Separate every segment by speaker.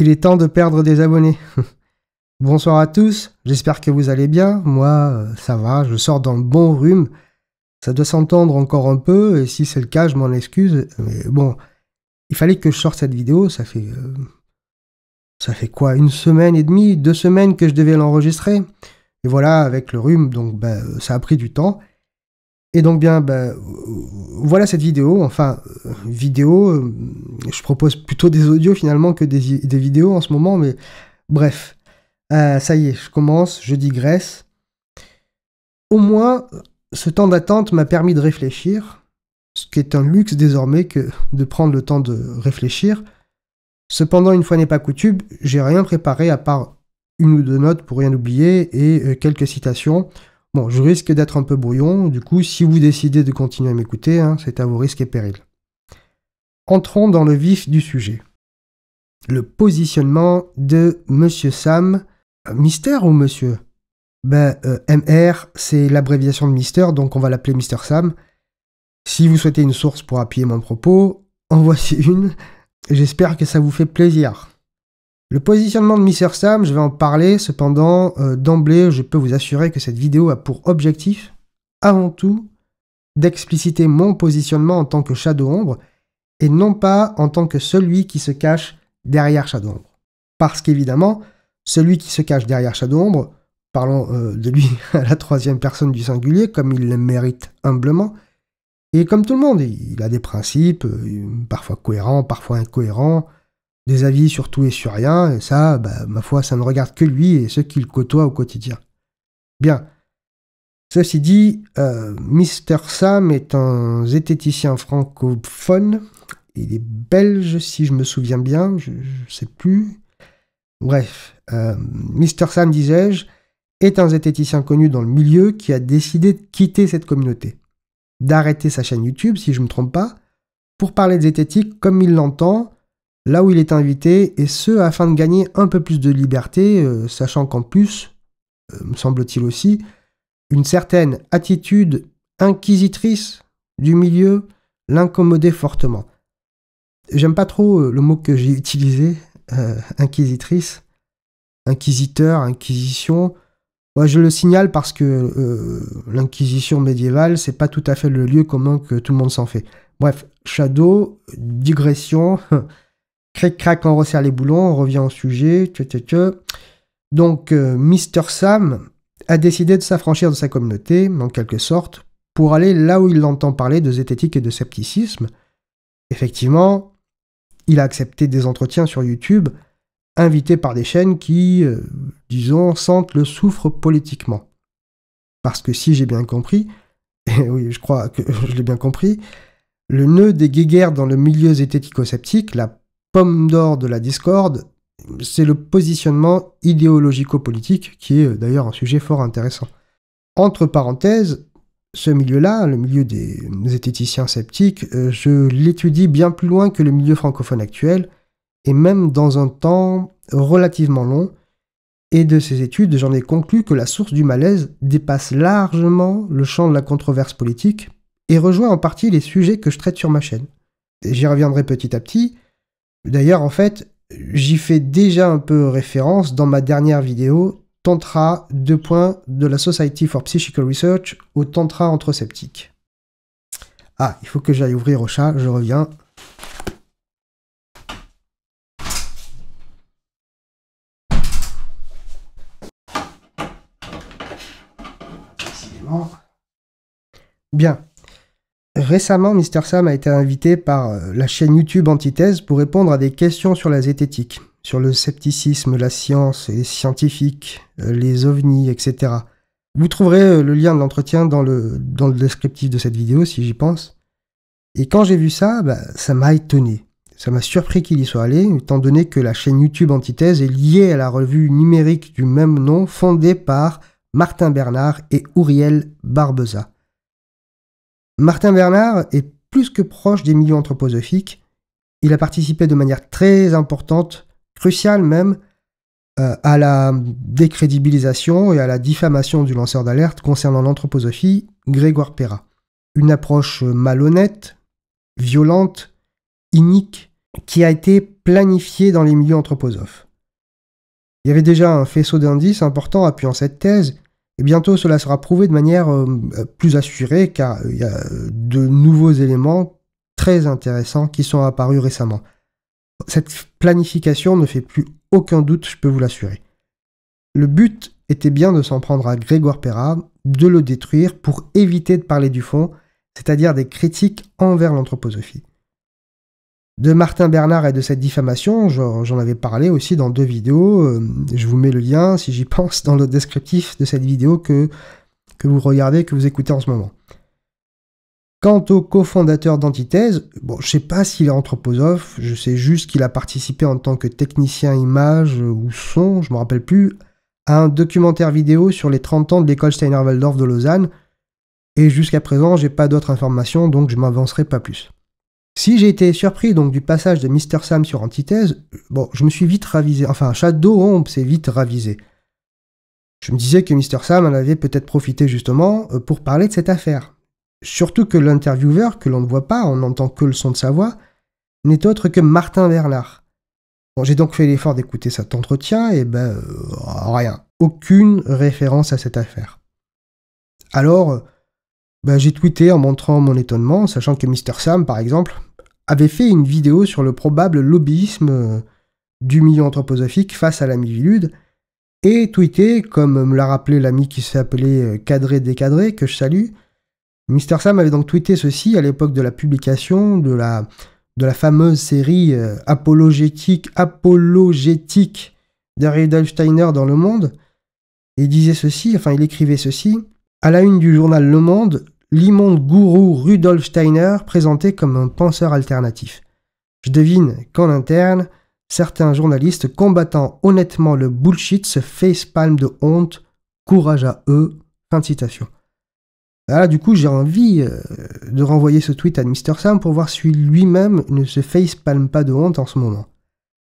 Speaker 1: Il est temps de perdre des abonnés. Bonsoir à tous, j'espère que vous allez bien. Moi, euh, ça va, je sors d'un bon rhume. Ça doit s'entendre encore un peu, et si c'est le cas, je m'en excuse. Mais bon, il fallait que je sorte cette vidéo, ça fait... Euh, ça fait quoi Une semaine et demie Deux semaines que je devais l'enregistrer Et voilà, avec le rhume, donc ben, euh, ça a pris du temps. Et donc bien, bah, voilà cette vidéo. Enfin, vidéo, euh, je propose plutôt des audios finalement que des, vidéos en ce moment, mais bref. Euh, ça y est, je commence, je digresse. Au moins, ce temps d'attente m'a permis de réfléchir, ce qui est un luxe désormais que de prendre le temps de réfléchir. Cependant, une fois n'est pas coutume, j'ai rien préparé à part une ou deux notes pour rien oublier et euh, quelques citations Bon, je risque d'être un peu brouillon, du coup, si vous décidez de continuer à m'écouter, hein, c'est à vos risques et périls. Entrons dans le vif du sujet. Le positionnement de Monsieur Sam, euh, Mister ou monsieur Ben, euh, MR, c'est l'abréviation de Mister, donc on va l'appeler Mister Sam. Si vous souhaitez une source pour appuyer mon propos, en voici une. J'espère que ça vous fait plaisir. Le positionnement de Mr. Sam, je vais en parler, cependant, euh, d'emblée, je peux vous assurer que cette vidéo a pour objectif, avant tout, d'expliciter mon positionnement en tant que Shadow Ombre, et non pas en tant que celui qui se cache derrière Shadow Ombre. Parce qu'évidemment, celui qui se cache derrière Shadow Ombre, parlons euh, de lui à la troisième personne du singulier, comme il le mérite humblement, et comme tout le monde, il a des principes, euh, parfois cohérents, parfois incohérents, des avis sur tout et sur rien, et ça, bah, ma foi, ça ne regarde que lui et ceux qu'il côtoie au quotidien. Bien. Ceci dit, euh, Mr. Sam est un zététicien francophone. Il est belge, si je me souviens bien, je ne sais plus. Bref, euh, Mr. Sam, disais-je, est un zététicien connu dans le milieu qui a décidé de quitter cette communauté, d'arrêter sa chaîne YouTube, si je ne me trompe pas, pour parler de zététique comme il l'entend, là où il est invité, et ce, afin de gagner un peu plus de liberté, euh, sachant qu'en plus, euh, me semble-t-il aussi, une certaine attitude inquisitrice du milieu l'incommodait fortement. J'aime pas trop euh, le mot que j'ai utilisé, inquisitrice, inquisiteur, inquisition. Moi, je le signale parce que l'inquisition médiévale, c'est pas tout à fait le lieu commun que tout le monde s'en fait. Bref, Shadow, digression. Crac, crac on resserre les boulons, on revient au sujet. Donc, euh, Mr. Sam a décidé de s'affranchir de sa communauté, en quelque sorte, pour aller là où il entend parler de zététique et de scepticisme. Effectivement, il a accepté des entretiens sur YouTube, invités par des chaînes qui, euh, disons, sentent le souffre politiquement. Parce que si j'ai bien compris, et oui, je crois que je l'ai bien compris, le nœud des guéguerres dans le milieu zétético-sceptique, la pomme d'or de la discorde, c'est le positionnement idéologico-politique, qui est euh, d'ailleurs un sujet fort intéressant. Entre parenthèses, ce milieu-là, le milieu des zététiciens sceptiques, euh, je l'étudie bien plus loin que le milieu francophone actuel, et même dans un temps relativement long, et de ces études, j'en ai conclu que la source du malaise dépasse largement le champ de la controverse politique et rejoint en partie les sujets que je traite sur ma chaîne. J'y reviendrai petit à petit, D'ailleurs, en fait, j'y fais déjà un peu référence dans ma dernière vidéo Tantra 2 points de la Society for Psychical Research au Tantra antroceptique. Ah, il faut que j'aille ouvrir au chat, je reviens. Bien. Récemment, Mr Sam a été invité par euh, la chaîne YouTube Antithèse pour répondre à des questions sur la zététique, sur le scepticisme, la science, les scientifiques, euh, les ovnis, etc. Vous trouverez euh, le lien de l'entretien dans le, descriptif de cette vidéo si j'y pense. Et quand j'ai vu ça, bah, ça m'a étonné. Ça m'a surpris qu'il y soit allé, étant donné que la chaîne YouTube Antithèse est liée à la revue numérique du même nom fondée par Martin Bernard et Uriel Barbeza. Martin Bernard est plus que proche des milieux anthroposophiques. Il a participé de manière très importante, cruciale même, euh, à la décrédibilisation et à la diffamation du lanceur d'alerte concernant l'anthroposophie, Grégoire Perra. Une approche malhonnête, violente, inique, qui a été planifiée dans les milieux anthroposophes. Il y avait déjà un faisceau d'indices important appuyant cette thèse, et bientôt, cela sera prouvé de manière euh, plus assurée car euh, il y a euh, de nouveaux éléments très intéressants qui sont apparus récemment. Cette planification ne fait plus aucun doute, je peux vous l'assurer. Le but était bien de s'en prendre à Grégoire Perra, de le détruire pour éviter de parler du fond, c'est-à-dire des critiques envers l'anthroposophie de Martin Bernard et de cette diffamation. J'en avais parlé aussi dans deux vidéos. Euh, je vous mets le lien, si j'y pense, dans le descriptif de cette vidéo que, que vous regardez, que vous écoutez en ce moment. Quant au cofondateur d'Antithèse, bon, je sais pas s'il est anthroposophe, je sais juste qu'il a participé en tant que technicien image ou son, je me rappelle plus, à un documentaire vidéo sur les 30 ans de l'école Steiner-Waldorf de Lausanne. Et jusqu'à présent, j'ai pas d'autres informations, donc je m'avancerai pas plus. Si j'ai été surpris donc du passage de Mr. Sam sur Antithèse, bon, je me suis vite ravisé. Enfin, on s'est vite ravisé. Je me disais que Mr. Sam en avait peut-être profité justement euh, pour parler de cette affaire. Surtout que l'intervieweur, que l'on ne voit pas, on n'entend que le son de sa voix, n'est autre que Martin Bernard. Bon, j'ai donc fait l'effort d'écouter cet entretien, et ben, euh, rien. Aucune référence à cette affaire. Alors, bah, j'ai tweeté en montrant mon étonnement, sachant que Mr. Sam, par exemple, avait fait une vidéo sur le probable lobbyisme euh, du milieu anthroposophique face à la Mivilude, et tweeté, comme me l'a rappelé l'ami qui s'est appelé euh, Cadré Décadré, que je salue, Mr. Sam avait donc tweeté ceci à l'époque de la publication de la, de la fameuse série euh, apologétique, apologétique d'Ariel Steiner dans Le Monde, et disait ceci, enfin il écrivait ceci, à la une du journal Le Monde, l'immonde gourou Rudolf Steiner présenté comme un penseur alternatif. Je devine qu'en interne, certains journalistes combattant honnêtement le bullshit se face-palme de honte, courage à eux. Fin de citation. Ah, là, du coup, j'ai envie euh, de renvoyer ce tweet à Mr. Sam pour voir si lui-même ne se facepalme pas de honte en ce moment.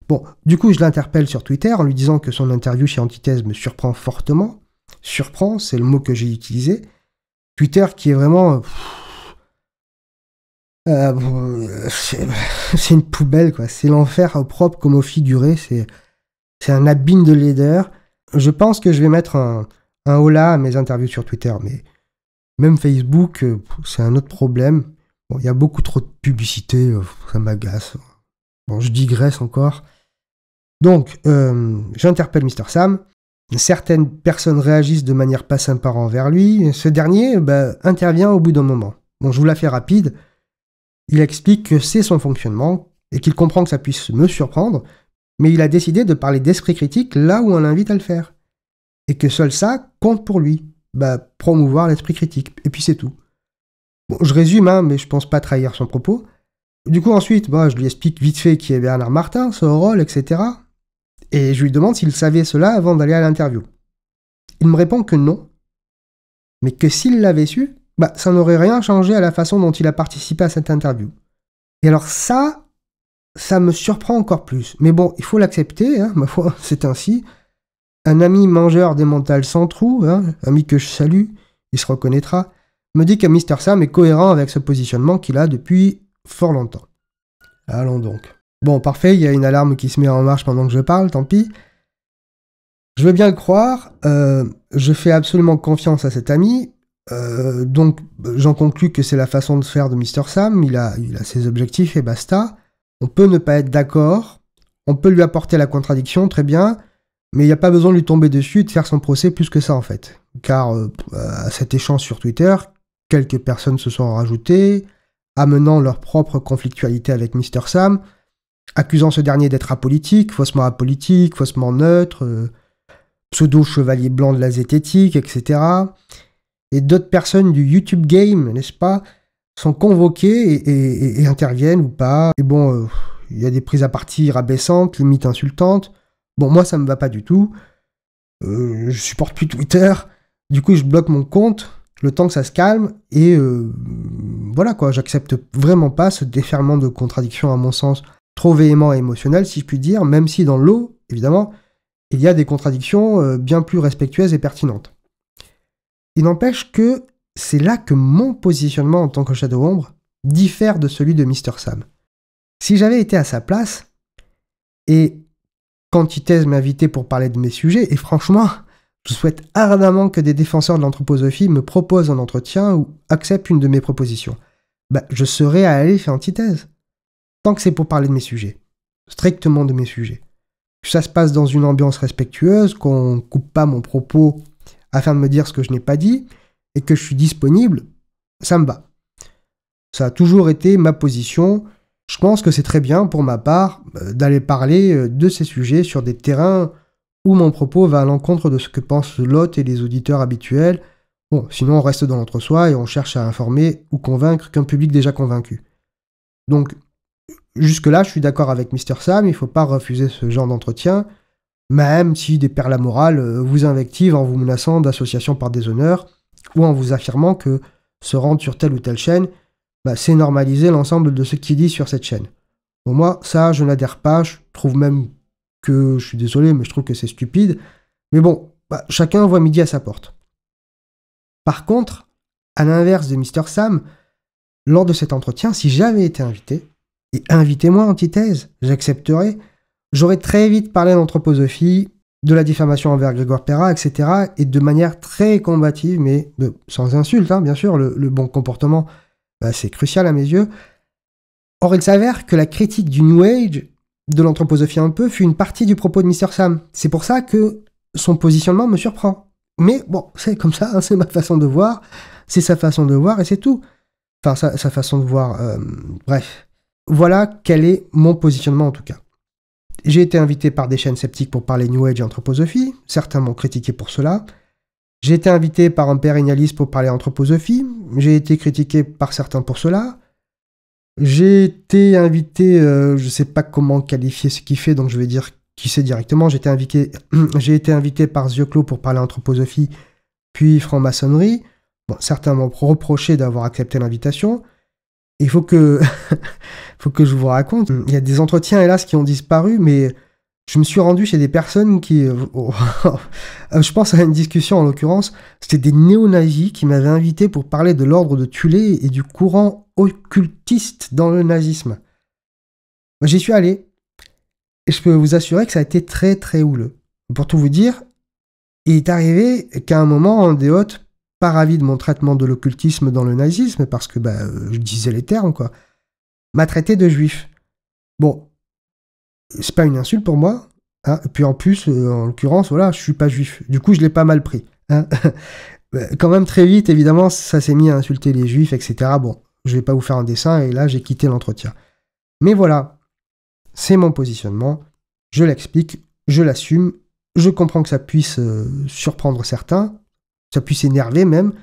Speaker 1: Bon, du coup, je l'interpelle sur Twitter en lui disant que son interview chez Antithèse me surprend fortement, surprend, c'est le mot que j'ai utilisé. Twitter qui est vraiment... Euh, c'est une poubelle, quoi. C'est l'enfer au propre comme au figuré. C'est un abîme de laideur. Je pense que je vais mettre un, un hola à mes interviews sur Twitter, mais même Facebook, euh, c'est un autre problème. Bon, il y a beaucoup trop de publicité, euh, ça m'agace. Bon, je digresse encore. Donc, j'interpelle Mr. Sam. Certaines personnes réagissent de manière pas sympa envers lui. Ce dernier bah, intervient au bout d'un moment. Bon, je vous la fais rapide. Il explique que c'est son fonctionnement et qu'il comprend que ça puisse me surprendre, mais il a décidé de parler d'esprit critique là où on l'invite à le faire. Et que seul ça compte pour lui. Bah, promouvoir l'esprit critique. Et puis c'est tout. Bon, je résume, hein, mais je pense pas trahir son propos. Du coup, ensuite, bah, je lui explique vite fait qui est Bernard Martin, son rôle, etc. Et je lui demande s'il savait cela avant d'aller à l'interview. Il me répond que non, mais que s'il l'avait su, bah, ça n'aurait rien changé à la façon dont il a participé à cette interview. Et alors ça, ça me surprend encore plus. Mais bon, il faut l'accepter, hein, ma foi, c'est ainsi. Un ami mangeur des mentales sans trou, hein, ami que je salue, il se reconnaîtra, me dit que Mr. Sam est cohérent avec ce positionnement qu'il a depuis fort longtemps. Allons donc. Bon, parfait, il y a une alarme qui se met en marche pendant que je parle, tant pis. Je veux bien le croire, euh, je fais absolument confiance à cet ami, euh, donc j'en conclus que c'est la façon de faire de Mr. Sam, il a, il a ses objectifs et basta. On peut ne pas être d'accord, on peut lui apporter la contradiction, très bien, mais il n'y a pas besoin de lui tomber dessus et de faire son procès plus que ça en fait. Car euh, à cet échange sur Twitter, quelques personnes se sont rajoutées, amenant leur propre conflictualité avec Mr. Sam, accusant ce dernier d'être apolitique, faussement apolitique, faussement neutre, euh, pseudo-chevalier blanc de la zététique, etc. Et d'autres personnes du YouTube Game, n'est-ce pas, sont convoquées et, interviennent ou pas. Et bon, euh, il y a des prises à partie rabaissantes, limite insultantes. Bon, moi, ça me va pas du tout. Euh, je supporte plus Twitter. Du coup, je bloque mon compte le temps que ça se calme et voilà quoi, j'accepte vraiment pas ce déferlement de contradictions à mon sens trop véhément et émotionnel, si je puis dire, même si dans l'eau, évidemment, il y a des contradictions euh, bien plus respectueuses et pertinentes. Il n'empêche que c'est là que mon positionnement en tant que Shadow Ombre diffère de celui de Mr. Sam. Si j'avais été à sa place, et qu'Antithèse m'invitait pour parler de mes sujets, et franchement, je souhaite ardemment que des défenseurs de l'anthroposophie me proposent un entretien ou acceptent une de mes propositions. Bah, je serais à aller faire antithèse tant que c'est pour parler de mes sujets, strictement de mes sujets. Que ça se passe dans une ambiance respectueuse, qu'on ne coupe pas mon propos afin de me dire ce que je n'ai pas dit, et que je suis disponible, ça me va. Ça a toujours été ma position. Je pense que c'est très bien pour ma part euh, d'aller parler euh, de ces sujets sur des terrains où mon propos va à l'encontre de ce que pensent l'hôte et les auditeurs habituels. Bon, sinon on reste dans l'entre-soi et on cherche à informer ou convaincre qu'un public déjà convaincu. Donc Jusque-là, je suis d'accord avec Mr. Sam, il ne faut pas refuser ce genre d'entretien, même si des perles à morale euh, vous invectivent en vous menaçant d'association par déshonneur, ou en vous affirmant que se rendre sur telle ou telle chaîne, bah, c'est normaliser l'ensemble de ce qui dit sur cette chaîne. Pour moi, ça, je n'adhère pas, je trouve même que, je suis désolé, mais je trouve que c'est stupide, mais bon, bah, chacun voit midi à sa porte. Par contre, à l'inverse de Mr. Sam, lors de cet entretien, si j'avais été invité, et invitez-moi, antithèse, j'accepterai. J'aurais très vite parlé d'anthroposophie, de la diffamation envers Grégoire Perra, etc. Et de manière très combative, mais sans insulte, hein, bien sûr, le, bon comportement, bah, c'est crucial à mes yeux. Or, il s'avère que la critique du New Age, de l'anthroposophie un peu, fut une partie du propos de Mr. Sam. C'est pour ça que son positionnement me surprend. Mais bon, c'est comme ça, hein, c'est ma façon de voir, c'est sa façon de voir et c'est tout. Enfin, sa, façon de voir, euh, bref. Voilà quel est mon positionnement en tout cas. J'ai été invité par des chaînes sceptiques pour parler New Age et anthroposophie, certains m'ont critiqué pour cela. J'ai été invité par un pérennialiste pour parler anthroposophie, j'ai été critiqué par certains pour cela. J'ai été invité, euh, je ne sais pas comment qualifier ce qu'il fait, donc je vais dire qui sait directement. J'ai été, invité, été invité par Zioclo pour parler anthroposophie, puis franc-maçonnerie. Bon, certains m'ont reproché d'avoir accepté l'invitation. Il faut que faut que je vous raconte. Il y a des entretiens, hélas, qui ont disparu, mais je me suis rendu chez des personnes qui. Euh, euh, je pense à une discussion en l'occurrence. C'était des néo-nazis qui m'avaient invité pour parler de l'ordre de Tulé et du courant occultiste dans le nazisme. J'y suis allé. Et je peux vous assurer que ça a été très très houleux. Pour tout vous dire, il est arrivé qu'à un moment, un des hôtes, pas ravi de mon traitement de l'occultisme dans le nazisme, parce que bah, euh, je disais les termes, quoi, m'a traité de juif. Bon, c'est pas une insulte pour moi. Hein. puis en plus, euh, en l'occurrence, voilà, je suis pas juif. Du coup, je l'ai pas mal pris. Hein. Quand même très vite, évidemment, ça s'est mis à insulter les juifs, etc. Bon, je vais pas vous faire un dessin et là, j'ai quitté l'entretien. Mais voilà, c'est mon positionnement. Je l'explique, je l'assume. Je comprends que ça puisse euh, surprendre certains, ça puisse énerver même.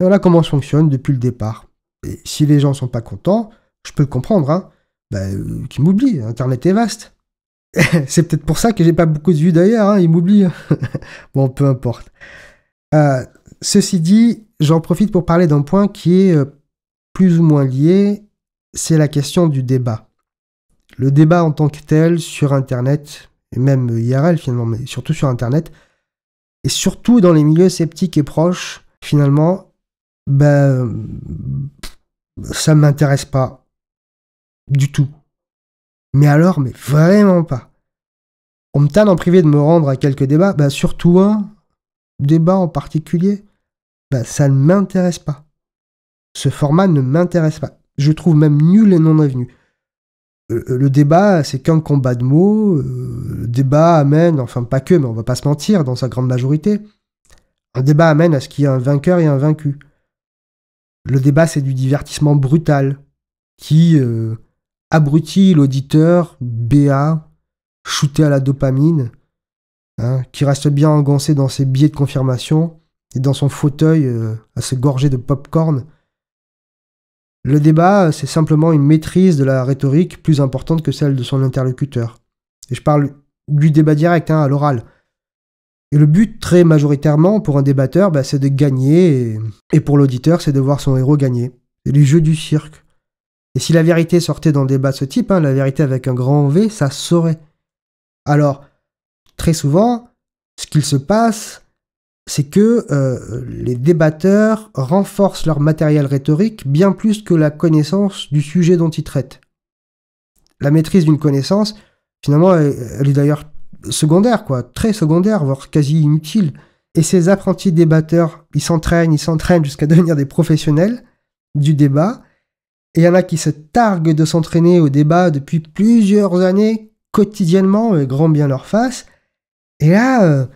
Speaker 1: voilà comment ça fonctionne depuis le départ. Et si les gens sont pas contents, je peux le comprendre, hein. Bah, euh, qui m'oublie, Internet est vaste. c'est peut-être pour ça que j'ai pas beaucoup de vues d'ailleurs, hein, il m'oublie. bon, peu importe. Euh, ceci dit, j'en profite pour parler d'un point qui est euh, plus ou moins lié, c'est la question du débat. Le débat en tant que tel sur Internet, et même IRL finalement, mais surtout sur Internet, et surtout dans les milieux sceptiques et proches, finalement, ben, ça m'intéresse pas. Du tout. Mais alors, mais vraiment pas. On me t'a en privé de me rendre à quelques débats, bah surtout un débat en particulier, bah ça ne m'intéresse pas. Ce format ne m'intéresse pas. Je trouve même nul et non avenu. Euh, euh, le débat, c'est qu'un combat de mots. Euh, le débat amène, enfin pas que, mais on va pas se mentir, dans sa grande majorité, un débat amène à ce qu'il y ait un vainqueur et un vaincu. Le débat, c'est du divertissement brutal qui abruti l'auditeur BA, shooté à la dopamine, hein, qui reste bien engoncé dans ses billets de confirmation et dans son fauteuil euh, à se gorger de pop-corn. Le débat, euh, c'est simplement une maîtrise de la rhétorique plus importante que celle de son interlocuteur. Et je parle du débat direct, hein, à l'oral. Et le but, très majoritairement, pour un débatteur, bah, c'est de gagner, et, pour l'auditeur, c'est de voir son héros gagner. C'est les jeux du cirque. Et si la vérité sortait dans des débat de ce type, hein, la vérité avec un grand V, ça saurait. Alors, très souvent, ce qu'il se passe, c'est que euh, les débatteurs renforcent leur matériel rhétorique bien plus que la connaissance du sujet dont ils traitent. La maîtrise d'une connaissance, finalement, elle, elle est d'ailleurs secondaire, quoi, très secondaire, voire quasi inutile. Et ces apprentis débatteurs, ils s'entraînent, ils s'entraînent jusqu'à devenir des professionnels du débat, il y en a qui se targuent de s'entraîner au débat depuis plusieurs années, quotidiennement, et euh, grand bien leur face. Et là, euh,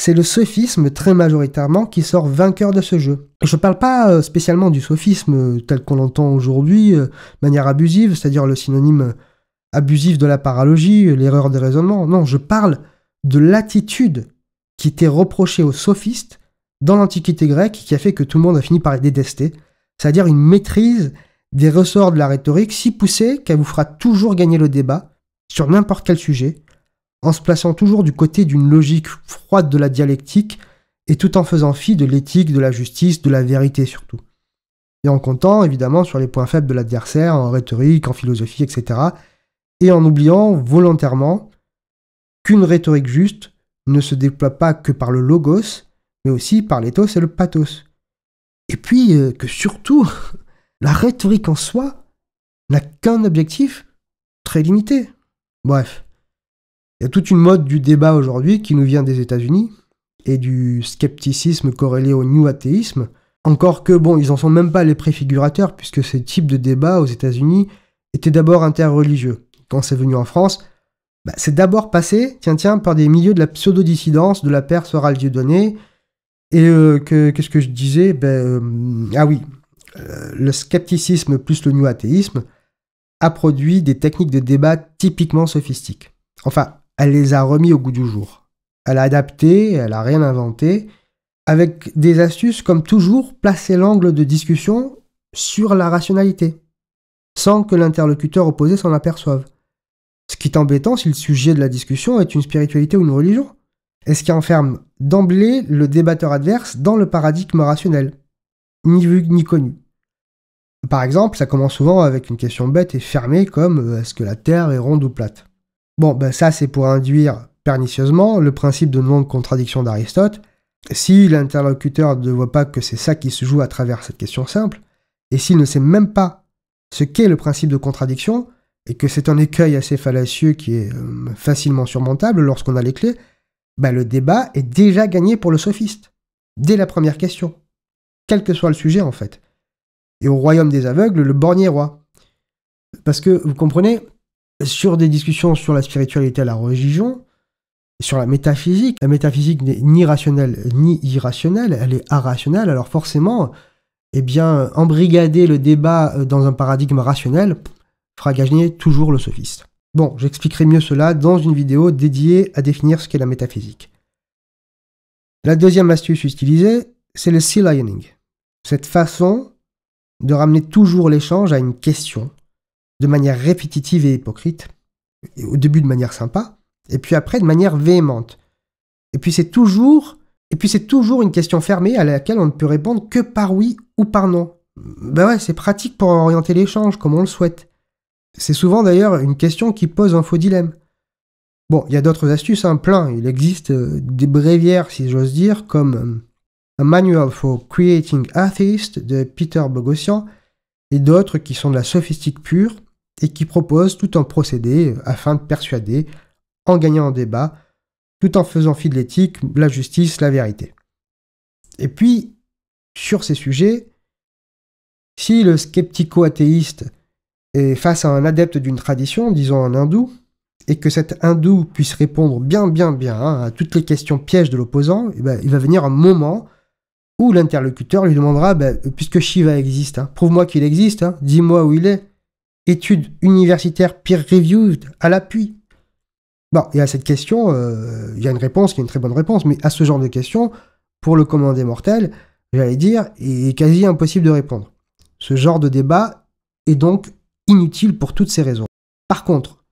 Speaker 1: c'est le sophisme très majoritairement qui sort vainqueur de ce jeu. Je ne parle pas euh, spécialement du sophisme tel qu'on l'entend aujourd'hui, de manière abusive, c'est-à-dire le synonyme abusif de la paralogie, l'erreur de raisonnement. Non, je parle de l'attitude qui était reprochée aux sophistes dans l'Antiquité grecque qui a fait que tout le monde a fini par les détester c'est-à-dire une maîtrise des ressorts de la rhétorique si poussée qu'elle vous fera toujours gagner le débat sur n'importe quel sujet, en se plaçant toujours du côté d'une logique froide de la dialectique et tout en faisant fi de l'éthique, de la justice, de la vérité surtout. Et en comptant évidemment sur les points faibles de l'adversaire, en rhétorique, en philosophie, etc. Et en oubliant volontairement qu'une rhétorique juste ne se déploie pas que par le logos, mais aussi par l'éthos et le pathos. Et puis euh, que surtout, la rhétorique en soi n'a qu'un objectif très limité. Bref, il y a toute une mode du débat aujourd'hui qui nous vient des États-Unis et du scepticisme corrélé au new athéisme. Encore que, bon, ils en sont même pas les préfigurateurs, puisque ce type de débat aux États-Unis était d'abord interreligieux. Quand c'est venu en France, bah, c'est d'abord passé, tiens, tiens, par des milieux de la pseudo-dissidence de la paire Soral donné. Et euh, qu'est-ce que je disais ben, euh, Ah oui, euh, le scepticisme plus le new athéisme a produit des techniques de débat typiquement sophistiques. Enfin, elle les a remis au goût du jour. Elle a adapté, elle a rien inventé, avec des astuces comme toujours placer l'angle de discussion sur la rationalité, sans que l'interlocuteur opposé s'en aperçoive. Ce qui est embêtant si le sujet de la discussion est une spiritualité ou une religion est ce qui enferme d'emblée le débatteur adverse dans le paradigme rationnel, ni vu ni connu. Par exemple, ça commence souvent avec une question bête et fermée comme euh, est-ce que la Terre est ronde ou plate Bon, ben ça c'est pour induire pernicieusement le principe de non-contradiction d'Aristote. Si l'interlocuteur ne voit pas que c'est ça qui se joue à travers cette question simple, et s'il ne sait même pas ce qu'est le principe de contradiction, et que c'est un écueil assez fallacieux qui est euh, facilement surmontable lorsqu'on a les clés, bah, le débat est déjà gagné pour le sophiste, dès la première question, quel que soit le sujet en fait. Et au royaume des aveugles, le bornier roi. Parce que, vous comprenez, sur des discussions sur la spiritualité la religion, sur la métaphysique, la métaphysique n'est ni rationnelle ni irrationnelle, elle est irrationnelle, alors forcément, eh bien, embrigader le débat euh, dans un paradigme rationnel fera gagner toujours le sophiste. Bon, j'expliquerai mieux cela dans une vidéo dédiée à définir ce qu'est la métaphysique. La deuxième astuce utilisée, c'est le sea Cette façon de ramener toujours l'échange à une question, de manière répétitive et hypocrite, au début de manière sympa, et puis après de manière véhémente. Et puis c'est toujours, et puis c'est toujours une question fermée à laquelle on ne peut répondre que par oui ou par non. Ben ouais, c'est pratique pour orienter l'échange comme on le souhaite. C'est souvent d'ailleurs une question qui pose un faux dilemme. Bon, il y a d'autres astuces, en hein, plein. Il existe euh, des bréviaires, si j'ose dire, comme A euh, Manual for Creating Atheists de Peter Bogossian et d'autres qui sont de la sophistique pure et qui proposent tout un procédé euh, afin de persuader, en gagnant en débat, tout en faisant fi de l'éthique, la justice, la vérité. Et puis, sur ces sujets, si le sceptico-athéiste et face à un adepte d'une tradition, disons un hindou, et que cet hindou puisse répondre bien, bien, bien hein, à toutes les questions pièges de l'opposant, eh ben, il va venir un moment où l'interlocuteur lui demandera ben, puisque Shiva existe, hein, prouve-moi qu'il existe, hein, dis-moi où il est. Études universitaires peer-reviewed à l'appui. Bon, et à cette question, euh, il y a une réponse qui est une très bonne réponse, mais à ce genre de questions, pour le commandé mortel, j'allais dire, il est quasi impossible de répondre. Ce genre de débat est donc inutile pour toutes ces raisons. Par contre,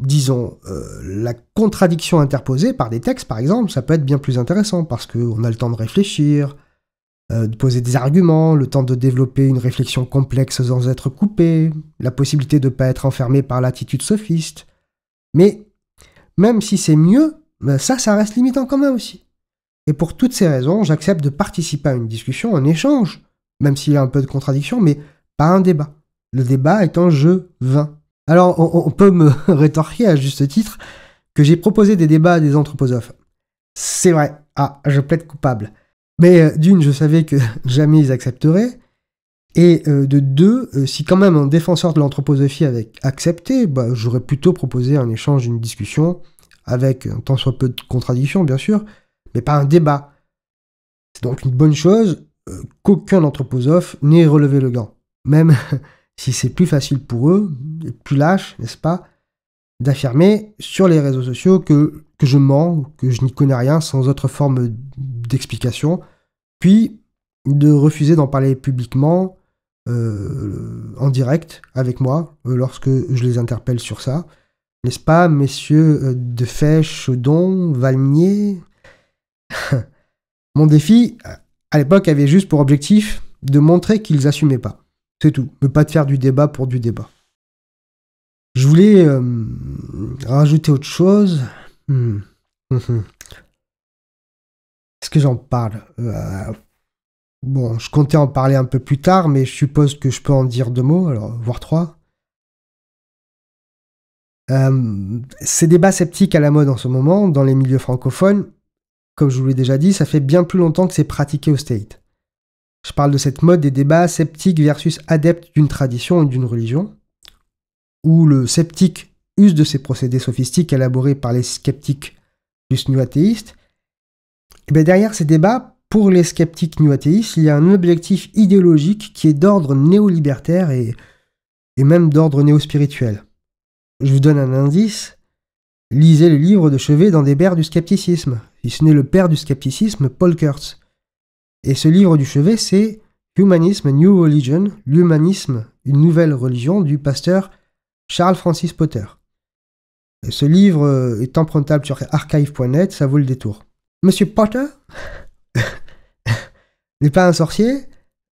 Speaker 1: disons, euh, la contradiction interposée par des textes, par exemple, ça peut être bien plus intéressant parce qu'on a le temps de réfléchir, euh, de poser des arguments, le temps de développer une réflexion complexe sans être coupé, la possibilité de ne pas être enfermé par l'attitude sophiste. Mais même si c'est mieux, ben ça, ça reste limitant quand même aussi. Et pour toutes ces raisons, j'accepte de participer à une discussion, un échange, même s'il y a un peu de contradiction, mais pas un débat. Le débat est étant jeu vain Alors, on, peut me rétorquer à juste titre que j'ai proposé des débats à des anthroposophes. C'est vrai. Ah, je plaide coupable. Mais euh, d'une, je savais que jamais ils accepteraient. Et euh, de deux, euh, si quand même un défenseur de l'anthroposophie avait accepté, bah, j'aurais plutôt proposé un échange, une discussion, avec un tant soit peu de contradictions, bien sûr, mais pas un débat. C'est donc une bonne chose qu'aucun anthroposophe n'ait relevé le gant. Même si c'est plus facile pour eux, plus lâche, n'est-ce pas, d'affirmer sur les réseaux sociaux que, je mens, que je n'y connais rien sans autre forme d'explication, puis de refuser d'en parler publiquement, euh, en direct, avec moi, euh, lorsque je les interpelle sur ça. N'est-ce pas, messieurs euh, de fèche Don, Valmier Mon défi, à l'époque, avait juste pour objectif de montrer qu'ils assumaient pas. C'est tout. Ne pas te faire du débat pour du débat. Je voulais euh, rajouter autre chose. Hmm. Est-ce que j'en parle euh, Bon, je comptais en parler un peu plus tard, mais je suppose que je peux en dire deux mots, alors, voire trois. Euh, ces débats sceptiques à la mode en ce moment, dans les milieux francophones, comme je vous l'ai déjà dit, ça fait bien plus longtemps que c'est pratiqué au state. Je parle de cette mode des débats sceptiques versus adeptes d'une tradition ou d'une religion, où le sceptique use de ces procédés sophistiques élaborés par les sceptiques dus new-athéistes. Ben, derrière ces débats, pour les sceptiques new-athéistes, il y a un objectif idéologique qui est d'ordre néolibertaire et, même d'ordre néo-spirituel. Je vous donne un indice. Lisez le livre de chevet dans des pères du scepticisme, si ce n'est le père du scepticisme, Paul Kurtz. Et ce livre du chevet, c'est Humanism, a New Religion, l'humanisme, une nouvelle religion, du pasteur Charles Francis Potter. ce livre euh, est empruntable sur archive.net, ça vaut le détour. Monsieur Potter n'est pas un sorcier,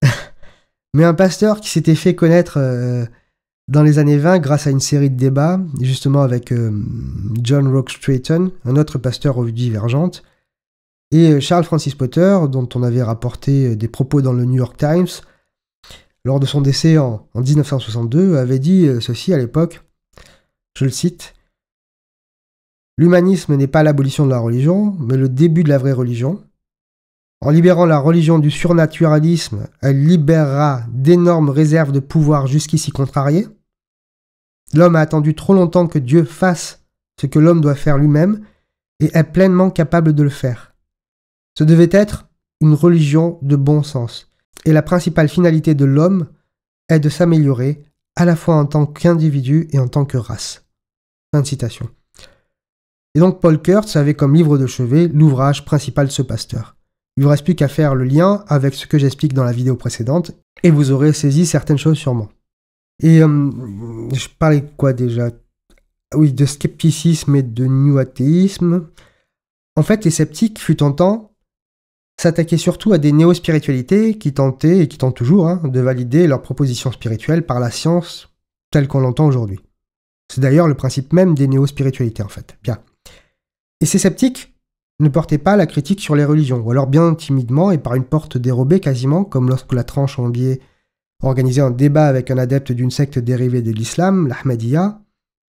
Speaker 1: mais un pasteur qui s'était fait connaître euh, dans les années 20 grâce à une série de débats, justement avec euh, John Rock Straton, un autre pasteur aux divergentes, et euh, Charles Francis Potter, dont on avait rapporté euh, des propos dans le New York Times, lors de son décès en, 1962, avait dit euh, ceci à l'époque, je le cite, L'humanisme n'est pas l'abolition de la religion, mais le début de la vraie religion. En libérant la religion du surnaturalisme, elle libérera d'énormes réserves de pouvoir jusqu'ici contrariées. L'homme a attendu trop longtemps que Dieu fasse ce que l'homme doit faire lui-même et est pleinement capable de le faire. Ce devait être une religion de bon sens. Et la principale finalité de l'homme est de s'améliorer à la fois en tant qu'individu et en tant que race. Fin de citation. Et donc Paul Kurtz avait comme livre de chevet l'ouvrage principal de ce pasteur. Il vous reste plus qu'à faire le lien avec ce que j'explique dans la vidéo précédente et vous aurez saisi certaines choses sûrement. Et euh, je parlais de quoi déjà Oui, de scepticisme et de new athéisme. En fait, les sceptiques, fut en temps, S'attaquer surtout à des néo-spiritualités qui tentaient, et qui tentent toujours, hein, de valider leurs propositions spirituelles par la science telle qu'on l'entend aujourd'hui. C'est d'ailleurs le principe même des néo-spiritualités, en fait. Bien. Et ces sceptiques ne portaient pas la critique sur les religions, ou alors bien timidement et par une porte dérobée quasiment, comme lorsque la tranche en biais organisait un débat avec un adepte d'une secte dérivée de l'islam, l'Ahmadiyya,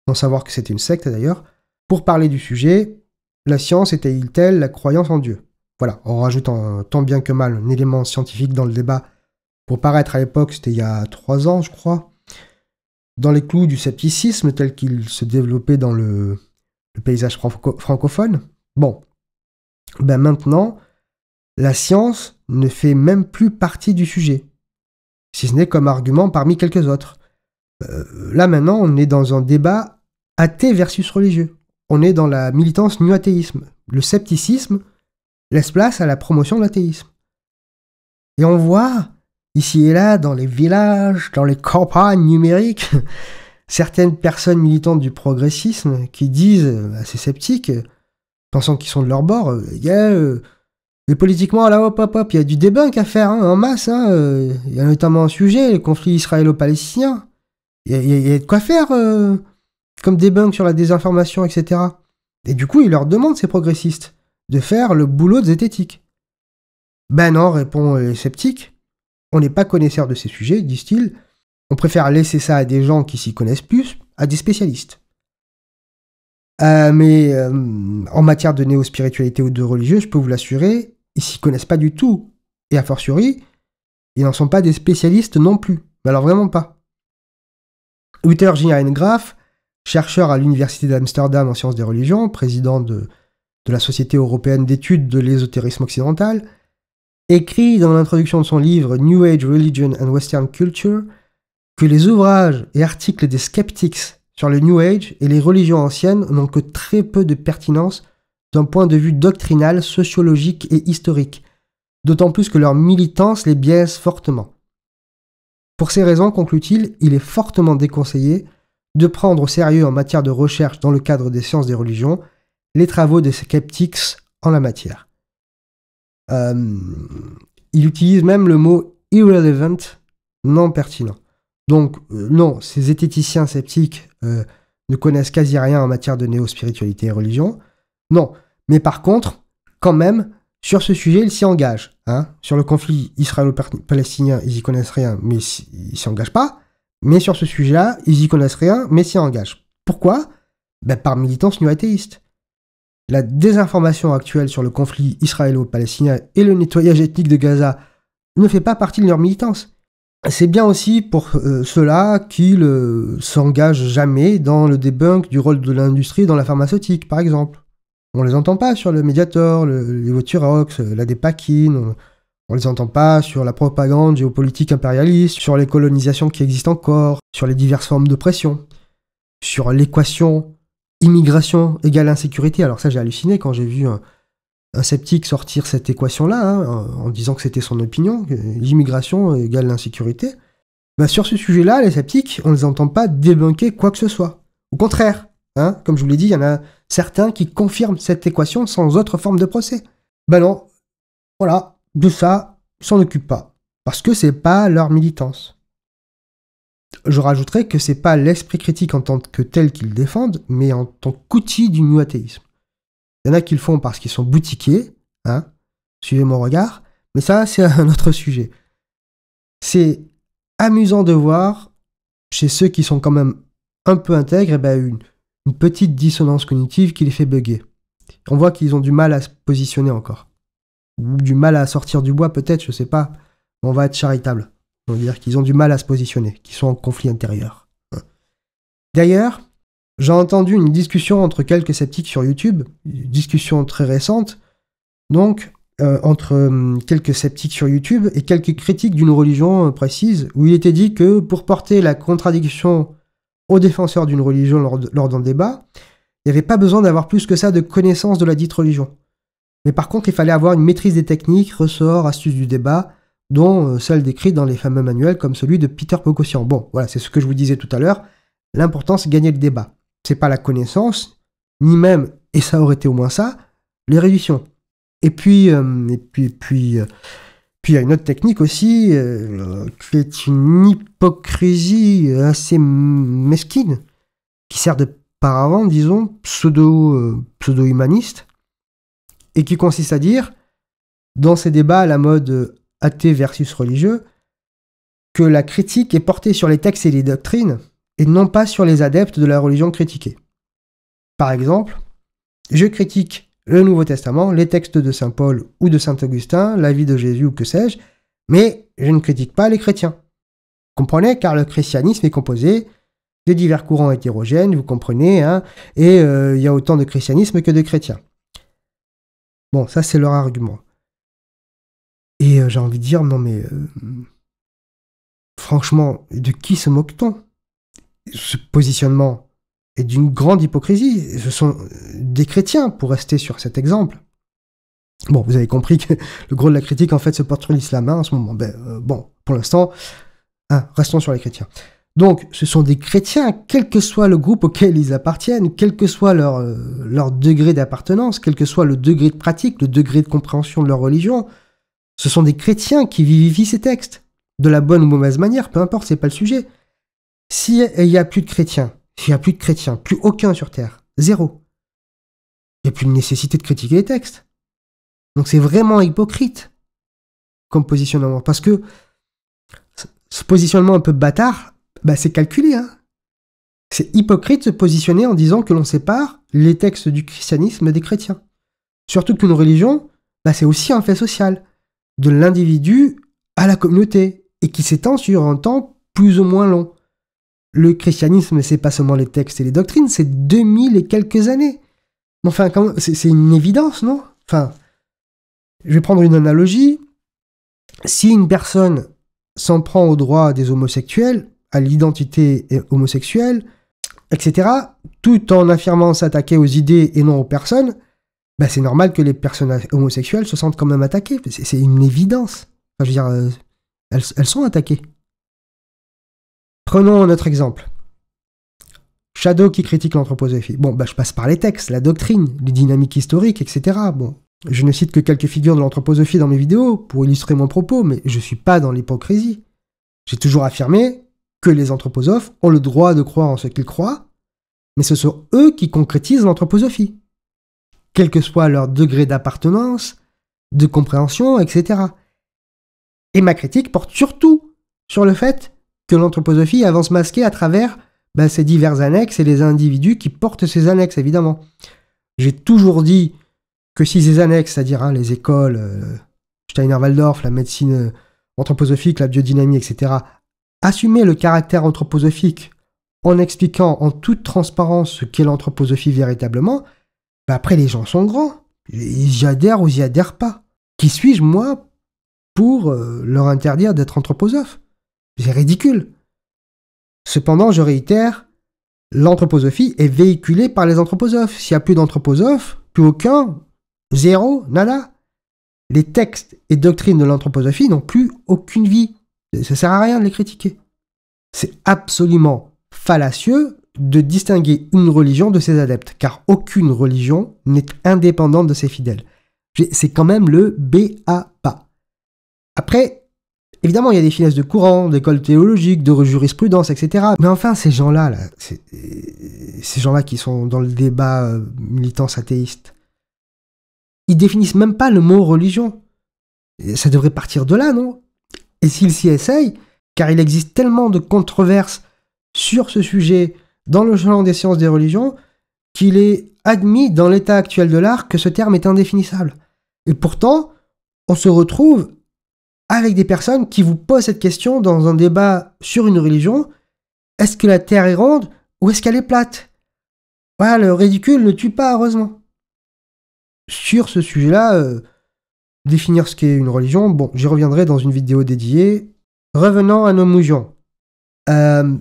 Speaker 1: sans savoir que c'était une secte d'ailleurs, pour parler du sujet, la science était-il telle la croyance en Dieu voilà, on rajoute en, euh, tant bien que mal un élément scientifique dans le débat pour paraître à l'époque, c'était il y a trois ans, je crois, dans les clous du scepticisme tel qu'il se développait dans le, paysage francophone. Bon, ben maintenant, la science ne fait même plus partie du sujet, si ce n'est comme argument parmi quelques autres. Euh, là maintenant, on est dans un débat athée versus religieux. On est dans la militance nu-athéisme. Le scepticisme laisse place à la promotion de l'athéisme. Et on voit, ici et là, dans les villages, dans les campagnes numériques, certaines personnes militantes du progressisme qui disent euh, assez sceptiques, pensant qu'ils sont de leur bord, il y a. politiquement, là, hop, hop, hop, il y a du débunk à faire hein, en masse. Hein, euh, il y a notamment un sujet, le conflit israélo-palestinien. Il y, a de quoi faire euh, comme débunk sur la désinformation, etc. Et du coup, ils leur demandent, ces progressistes, de faire le boulot de zététique. Ben non, répond les sceptiques. On n'est pas connaisseur de ces sujets, disent-ils. On préfère laisser ça à des gens qui s'y connaissent plus, à des spécialistes. Euh, mais euh, en matière de néo-spiritualité ou de religieux, je peux vous l'assurer, ils s'y connaissent pas du tout. Et a fortiori, ils n'en sont pas des spécialistes non plus. Mais alors vraiment pas. Uther J. Graf, chercheur à l'Université d'Amsterdam en sciences des religions, président de la Société européenne d'études de l'ésotérisme occidental, écrit dans l'introduction de son livre New Age Religion and Western Culture que les ouvrages et articles des sceptiques sur le New Age et les religions anciennes n'ont que très peu de pertinence d'un point de vue doctrinal, sociologique et historique, d'autant plus que leur militance les biaise fortement. Pour ces raisons, conclut-il, il est fortement déconseillé de prendre au sérieux en matière de recherche dans le cadre des sciences des religions les travaux des sceptiques en la matière. Euh, il utilise même le mot irrelevant, non pertinent. Donc euh, non, ces zététiciens sceptiques euh, ne connaissent quasi rien en matière de néo-spiritualité et religion. Non, mais par contre, quand même, sur ce sujet, ils s'y engagent. Hein. Sur le conflit israélo-palestinien, ils y connaissent rien, mais ils s'y engagent pas. Mais sur ce sujet-là, ils y connaissent rien, mais s'y engagent. Pourquoi ben, Par militance néo athéiste la désinformation actuelle sur le conflit israélo-palestinien et le nettoyage ethnique de Gaza ne fait pas partie de leur militance. C'est bien aussi pour euh, cela qu'ils euh, s'engagent jamais dans le debunk du rôle de l'industrie dans la pharmaceutique, par exemple. On les entend pas sur le Mediator, le, les Voturox, la Dépakine, on, ne les entend pas sur la propagande géopolitique impérialiste, sur les colonisations qui existent encore, sur les diverses formes de pression, sur l'équation immigration égale insécurité. Alors ça, j'ai halluciné quand j'ai vu un, sceptique sortir cette équation-là, hein, en, disant que c'était son opinion, l'immigration égale l'insécurité. Bah, sur ce sujet-là, les sceptiques, on ne les entend pas débunker quoi que ce soit. Au contraire, hein, comme je vous l'ai dit, il y en a certains qui confirment cette équation sans autre forme de procès. Ben non, voilà, de ça, ils s'en occupent pas. Parce que c'est pas leur militance. Je rajouterais que ce n'est pas l'esprit critique en tant que tel qu'ils défendent, mais en tant qu'outil du new athéisme. Il y en a qui le font parce qu'ils sont boutiqués, hein, suivez mon regard, mais ça c'est un autre sujet. C'est amusant de voir chez ceux qui sont quand même un peu intègres, eh ben, une, petite dissonance cognitive qui les fait bugger. On voit qu'ils ont du mal à se positionner encore. Ou du mal à sortir du bois peut-être, je sais pas. On va être charitable dire qu'ils ont du mal à se positionner, qu'ils sont en conflit intérieur. Hein. D'ailleurs, j'ai entendu une discussion entre quelques sceptiques sur YouTube, une discussion très récente, donc euh, entre euh, quelques sceptiques sur YouTube et quelques critiques d'une religion euh, précise, où il était dit que pour porter la contradiction aux défenseurs d'une religion lors, lors d'un débat, il n'y avait pas besoin d'avoir plus que ça de connaissance de la dite religion. Mais par contre, il fallait avoir une maîtrise des techniques, ressorts, astuces du débat, dont euh, celle décrite dans les fameux manuels comme celui de Peter Pocossian. Bon, voilà, c'est ce que je vous disais tout à l'heure. L'important, c'est gagner le débat. C'est pas la connaissance, ni même, et ça aurait été au moins ça, les réductions. Et puis, euh, et puis, puis, euh, puis il y a une autre technique aussi, qui est une hypocrisie assez mesquine, qui sert de paravent, disons, pseudo, pseudo-humaniste, et qui consiste à dire, dans ces débats à la mode athée versus religieux, que la critique est portée sur les textes et les doctrines, et non pas sur les adeptes de la religion critiquée. Par exemple, je critique le Nouveau Testament, les textes de Saint Paul ou de Saint Augustin, la vie de Jésus ou que sais-je, mais je ne critique pas les chrétiens. Comprenez, car le christianisme est composé de divers courants hétérogènes, vous comprenez, hein, et euh, il y a autant de christianisme que de chrétiens. Bon, ça c'est leur argument. Et euh, j'ai envie de dire, non mais euh, franchement, de qui se moque-t-on Ce positionnement est d'une grande hypocrisie. Ce sont euh, des chrétiens, pour rester sur cet exemple. Bon, vous avez compris que le gros de la critique, en fait, se porte sur l'islam hein, en ce moment. Ben, bon, pour l'instant, hein, restons sur les chrétiens. Donc, ce sont des chrétiens, quel que soit le groupe auquel ils appartiennent, quel que soit leur, leur degré d'appartenance, quel que soit le degré de pratique, le degré de compréhension de leur religion, ce sont des chrétiens qui vivifient ces textes. De la bonne ou mauvaise manière, peu importe, c'est pas le sujet. S'il n'y a plus de chrétiens, s'il n'y a plus de chrétiens, plus aucun sur Terre, zéro, il n'y a plus de nécessité de critiquer les textes. Donc c'est vraiment hypocrite comme positionnement. Parce que ce positionnement un peu bâtard, bah, c'est calculé. Hein. c'est hypocrite de se positionner en disant que l'on sépare les textes du christianisme des chrétiens. Surtout qu'une religion, bah, c'est aussi un fait social de l'individu à la communauté et qui s'étend sur un temps plus ou moins long. Le christianisme, c'est pas seulement les textes et les doctrines, c'est 2000 et quelques années. Mais enfin, c'est une évidence, non Enfin, je vais prendre une analogie. Si une personne s'en prend aux droits des homosexuels, à l'identité homosexuelle, etc., tout en affirmant s'attaquer aux idées et non aux personnes, bah, c'est normal que les personnes homosexuelles se sentent quand même attaquées. C'est une évidence. je veux dire, euh, elles, sont attaquées. Prenons autre exemple. Shadow qui critique l'anthroposophie. Bon, bah, je passe par les textes, la doctrine, les dynamiques historiques, etc. Bon, je ne cite que quelques figures de l'anthroposophie dans mes vidéos pour illustrer mon propos, mais je ne suis pas dans l'hypocrisie. J'ai toujours affirmé que les anthroposophes ont le droit de croire en ce qu'ils croient, mais ce sont eux qui concrétisent l'anthroposophie quel que soit leur degré d'appartenance, de compréhension, etc. Et ma critique porte surtout sur le fait que l'anthroposophie avance masquée à travers ben, ces divers annexes et les individus qui portent ces annexes, évidemment. J'ai toujours dit que si ces annexes, c'est-à-dire hein, les écoles, euh, Steiner-Waldorf, la médecine euh, anthroposophique, la biodynamie, etc., assumaient le caractère anthroposophique en expliquant en toute transparence ce qu'est l'anthroposophie véritablement, bah, après, les gens sont grands. ils adhèrent ou y adhèrent pas. Qui suis-je, moi, pour euh, leur interdire d'être anthroposophes C'est ridicule. Cependant, je réitère, l'anthroposophie est véhiculée par les anthroposophes. S'il n'y a plus d'anthroposophes, plus aucun, zéro, nada. Les textes et doctrines de l'anthroposophie n'ont plus aucune vie. Ça sert à rien de les critiquer. C'est absolument fallacieux de distinguer une religion de ses adeptes, car aucune religion n'est indépendante de ses fidèles. C'est quand même le BAPA. Après, évidemment, il y a des finesses de courant, d'école théologique, de jurisprudence, etc. Mais enfin, ces gens-là, euh, ces gens-là qui sont dans le débat euh, militant athéiste, ils définissent même pas le mot religion. Ça devrait partir de là, non Et s'ils s'y essayent, car il existe tellement de controverses sur ce sujet dans le champ des sciences des religions qu'il est admis dans l'état actuel de l'art que ce terme est indéfinissable. Et pourtant, on se retrouve avec des personnes qui vous posent cette question dans un débat sur une religion. Est-ce que la Terre est ronde ou est-ce qu'elle est plate Voilà, le ridicule ne tue pas, heureusement. Sur ce sujet-là, euh, définir ce qu'est une religion, bon, j'y reviendrai dans une vidéo dédiée. Revenons à nos moujons. Euh,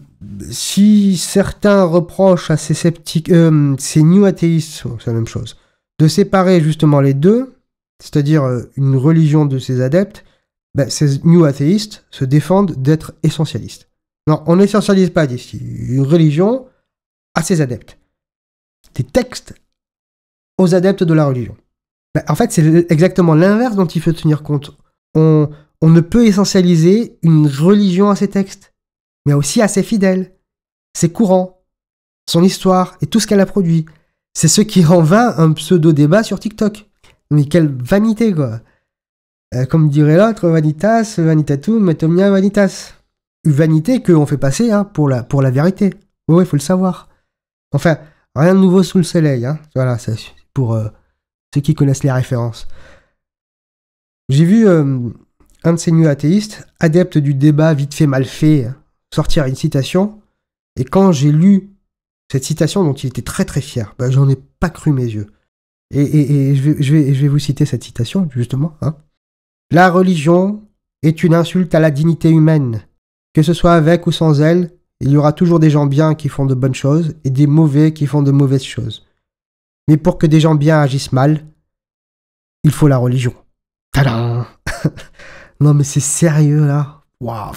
Speaker 1: si certains reprochent à ces sceptiques, euh, ces new athéistes, oh, c'est la même chose, de séparer justement les deux, c'est-à-dire euh, une religion de ses adeptes, ben, ces new athéistes se défendent d'être essentialistes. Non, on n'essentialise pas d'ici une religion à ses adeptes. Des textes aux adeptes de la religion. Ben, en fait, c'est exactement l'inverse dont il faut tenir compte. on ne peut essentialiser une religion à ses textes mais aussi assez fidèle, fidèles, ses courants, son histoire et tout ce qu'elle a produit. C'est ce qui rend vain un pseudo-débat sur TikTok. Mais quelle vanité, quoi. Euh, comme dirait l'autre, vanitas, vanitatum, etomnia vanitas. Une vanité qu'on fait passer hein, pour, la, pour la vérité. Oui, il faut le savoir. Enfin, rien de nouveau sous le soleil. Hein. Voilà, c'est pour euh, ceux qui connaissent les références. J'ai vu euh, un de ces nus athéistes, adepte du débat vite fait mal fait, hein sortir une citation. Et quand j'ai lu cette citation dont il était très très fier, ben, j'en ai pas cru mes yeux. Et, je, vais, je, vais, vous citer cette citation, justement. Hein. La religion est une insulte à la dignité humaine. Que ce soit avec ou sans elle, il y aura toujours des gens bien qui font de bonnes choses et des mauvais qui font de mauvaises choses. Mais pour que des gens bien agissent mal, il faut la religion. Tadam Non mais c'est sérieux là Waouh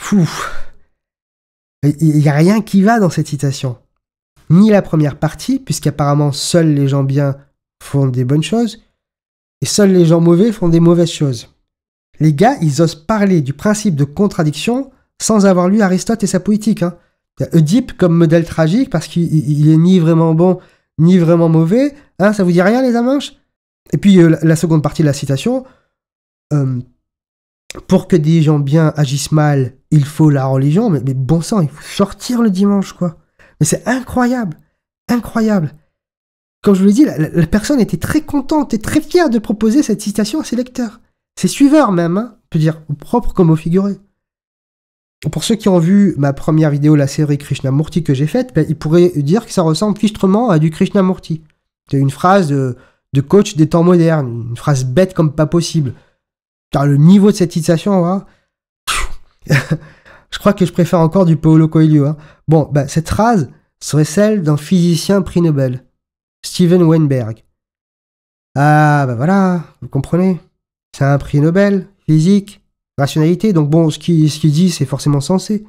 Speaker 1: Fou. Il n'y a rien qui va dans cette citation. Ni la première partie, puisqu'apparemment seuls les gens bien font des bonnes choses, et seuls les gens mauvais font des mauvaises choses. Les gars, ils osent parler du principe de contradiction sans avoir lu Aristote et sa poétique. Hein. Oedipe comme modèle tragique parce qu'il est ni vraiment bon ni vraiment mauvais. Hein, ça vous dit rien les amanches Et puis euh, la seconde partie de la citation, euh, pour que des gens bien agissent mal, il faut la religion, mais, bon sang, il faut sortir le dimanche, quoi. Mais c'est incroyable, incroyable. Quand je vous l'ai dit, la, personne était très contente et très fière de proposer cette citation à ses lecteurs, ses suiveurs même, hein, peut dire, au propre comme au figuré. Pour ceux qui ont vu ma première vidéo, la série Krishnamurti que j'ai faite, ben, ils pourraient dire que ça ressemble fichtrement à du Krishnamurti. C'est une phrase de, de coach des temps modernes, une phrase bête comme pas possible car le niveau de cette citation, hein. je crois que je préfère encore du Paolo Coelho. Hein. Bon, bah, cette phrase serait celle d'un physicien prix Nobel, Steven Weinberg. Ah, bah voilà, vous comprenez. C'est un prix Nobel, physique, rationalité, donc bon, ce qu'il ce dit, c'est forcément sensé.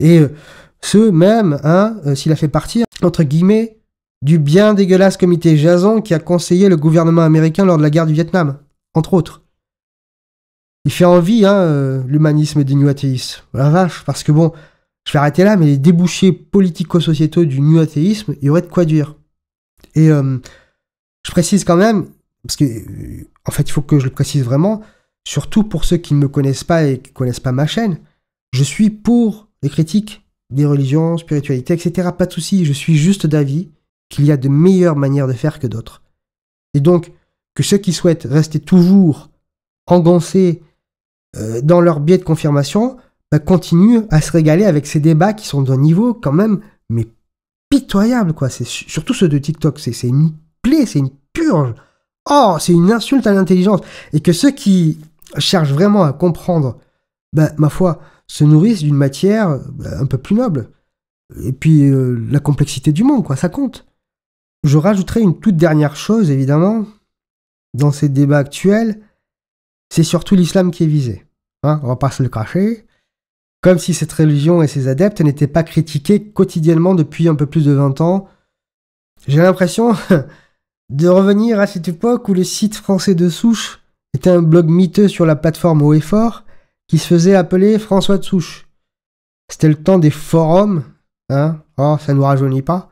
Speaker 1: Et euh, ce même, hein, euh, s'il a fait partir, entre guillemets, du bien dégueulasse comité Jason qui a conseillé le gouvernement américain lors de la guerre du Vietnam, entre autres il fait envie, hein, euh, l'humanisme des new athéistes. Ah, la vache, parce que bon, je vais arrêter là, mais les débouchés politico-sociétaux du new athéisme, il y aurait de quoi dire. Et euh, je précise quand même, parce que, euh, en fait, il faut que je le précise vraiment, surtout pour ceux qui ne me connaissent pas et qui ne connaissent pas ma chaîne, je suis pour les critiques des religions, spiritualité, etc. Pas de souci, je suis juste d'avis qu'il y a de meilleures manières de faire que d'autres. Et donc, que ceux qui souhaitent rester toujours engoncés euh, dans leur biais de confirmation, bah, continuent à se régaler avec ces débats qui sont d'un niveau quand même, mais pitoyable, quoi. C'est surtout ceux de TikTok, c'est une plaie, c'est une purge. Oh, c'est une insulte à l'intelligence. Et que ceux qui cherchent vraiment à comprendre, bah, ma foi, se nourrissent d'une matière bah, un peu plus noble. Et puis, euh, la complexité du monde, quoi, ça compte. Je rajouterai une toute dernière chose, évidemment. Dans ces débats actuels, c'est surtout l'islam qui est visé. Hein, on va pas se le cracher, Comme si cette religion et ses adeptes n'étaient pas critiqués quotidiennement depuis un peu plus de 20 ans. J'ai l'impression de revenir à cette époque où le site français de souche était un blog miteux sur la plateforme Haut qui se faisait appeler François de Souche. C'était le temps des forums, hein, oh, ça ne nous rajeunit pas,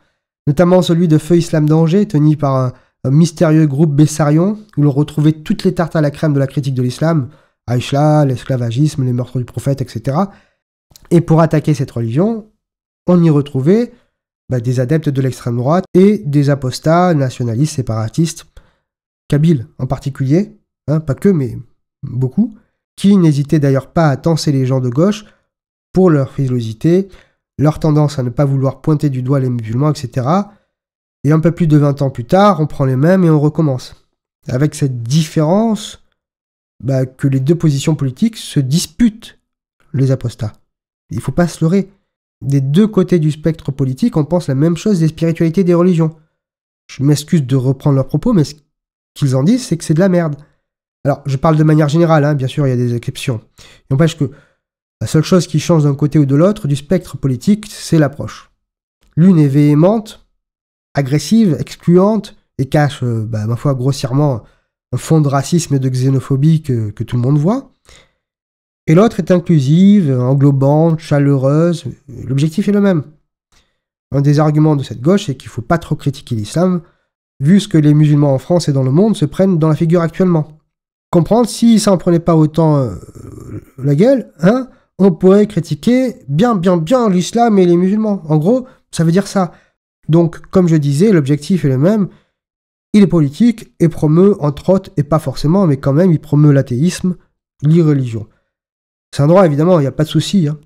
Speaker 1: notamment celui de Feu Islam d'Angers, tenu par un mystérieux groupe Bessarion, où l'on retrouvait toutes les tartes à la crème de la critique de l'islam, Aïchla, l'esclavagisme, les meurtres du prophète, etc. Et pour attaquer cette religion, on y retrouvait bah, des adeptes de l'extrême droite et des apostats nationalistes, séparatistes, kabyles en particulier, hein, pas que, mais beaucoup, qui n'hésitaient d'ailleurs pas à tancer les gens de gauche pour leur frilosité, leur tendance à ne pas vouloir pointer du doigt les musulmans, etc. Et un peu plus de 20 ans plus tard, on prend les mêmes et on recommence. Avec cette différence bah, que les deux positions politiques se disputent les apostats. Il faut pas se leurrer. Des deux côtés du spectre politique, on pense la même chose des spiritualités des religions. Je m'excuse de reprendre leurs propos, mais ce qu'ils en disent, c'est que c'est de la merde. Alors, je parle de manière générale, hein, bien sûr, il y a des exceptions. Il n'empêche que la seule chose qui change d'un côté ou de l'autre du spectre politique, c'est l'approche. L'une est véhémente, agressive, excluante, et cache, euh, bah, ma foi, grossièrement fond de racisme et de xénophobie que, tout le monde voit. Et l'autre est inclusive, englobante, chaleureuse. L'objectif est le même. Un des arguments de cette gauche, est qu'il ne faut pas trop critiquer l'islam, vu ce que les musulmans en France et dans le monde se prennent dans la figure actuellement. Comprendre si ça n'en prenait pas autant euh, la gueule, hein, on pourrait critiquer bien, bien, bien l'islam et les musulmans. En gros, ça veut dire ça. Donc, comme je disais, l'objectif est le même, il est politique et promeut, entre autres, et pas forcément, mais quand même, il promeut l'athéisme, l'irreligion. C'est un droit, évidemment, il n'y a pas de souci. Hein.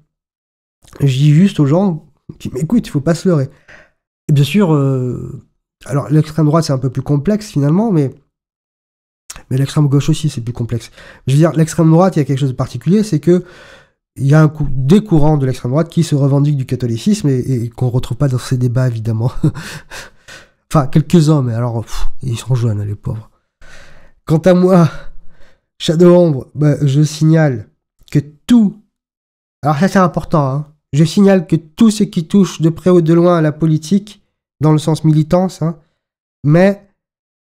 Speaker 1: Je dis juste aux gens qui m'écoutent, il faut pas se leurrer. Et bien sûr, euh, alors l'extrême droite, c'est un peu plus complexe finalement, mais, mais l'extrême gauche aussi, c'est plus complexe. Je veux dire, l'extrême droite, il y a quelque chose de particulier, c'est que il y a un des courants de l'extrême droite qui se revendiquent du catholicisme et, et qu'on ne retrouve pas dans ces débats, évidemment. Enfin, quelques hommes, mais alors, ils sont jeunes, hein, les pauvres. Quant à moi, Shadow Ombre, bah, je signale que tout. Alors, ça, c'est important, hein, Je signale que tout ce qui touche de près ou de loin à la politique, dans le sens militant, ça, hein, mais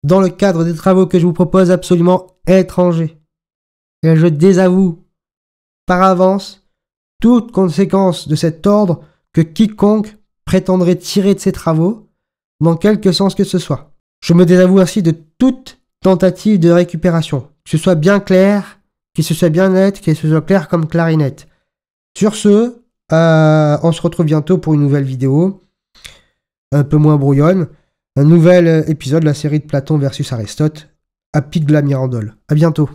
Speaker 1: dans le cadre des travaux que je vous propose absolument étrangers. Et je désavoue par avance toute conséquence de cet ordre que quiconque prétendrait tirer de ses travaux, dans quelque sens que ce soit. Je me désavoue ainsi de toute tentative de récupération, que ce soit bien clair, que ce soit bien net, que ce soit clair comme clarinette. Sur ce, euh, on se retrouve bientôt pour une nouvelle vidéo, un peu moins brouillonne, un nouvel euh, épisode de la série de Platon versus Aristote, à pic de la Mirandole. À bientôt